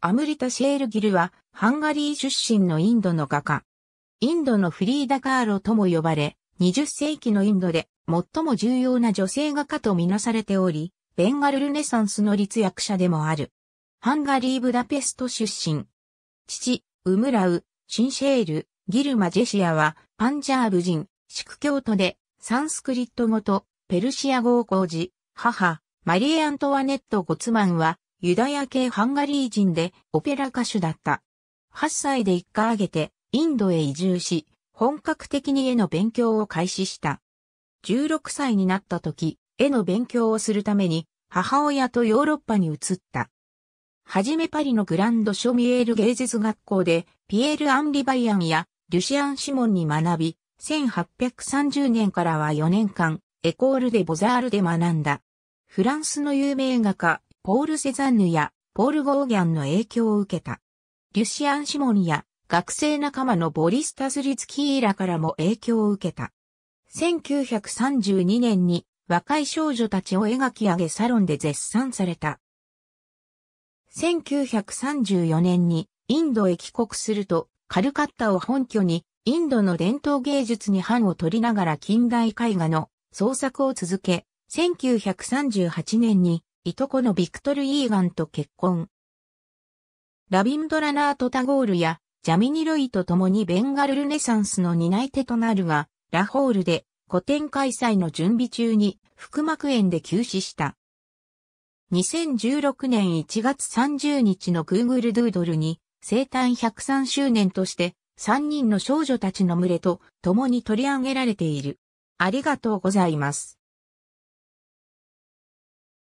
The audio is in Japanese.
アムリタ・シェールギルは、ハンガリー出身のインドの画家。インドのフリーダ・カーロとも呼ばれ、20世紀のインドで最も重要な女性画家とみなされており、ベンガルルネサンスの立役者でもある。ハンガリー・ブダペスト出身。父、ウムラウ、シンシェール、ギルマ・ジェシアは、パンジャーブ人、シク教徒で、サンスクリット語と、ペルシア語を講じ、母、マリエ・アントワネット・ゴツマンは、ユダヤ系ハンガリー人でオペラ歌手だった。8歳で一家挙げてインドへ移住し、本格的に絵の勉強を開始した。16歳になった時、絵の勉強をするために母親とヨーロッパに移った。はじめパリのグランドショミエール芸術学校でピエール・アンリ・バイアンやリュシアン・シモンに学び、1830年からは4年間、エコールでボザールで学んだ。フランスの有名画家、ポール・セザンヌやポール・ゴーギャンの影響を受けた。リュシアン・シモンや学生仲間のボリス・タスリツキーラからも影響を受けた。1932年に若い少女たちを描き上げサロンで絶賛された。1934年にインドへ帰国するとカルカッタを本拠にインドの伝統芸術に範を取りながら近代絵画の創作を続け、1938年にいとこのビクトル・イーガンと結婚。ラビンドラナート・タゴールやジャミニ・ロイと共にベンガルルネサンスの担い手となるが、ラホールで古典開催の準備中に腹膜炎で急死した。2016年1月30日の Google ドゥードルに生誕103周年として3人の少女たちの群れと共に取り上げられている。ありがとうございます。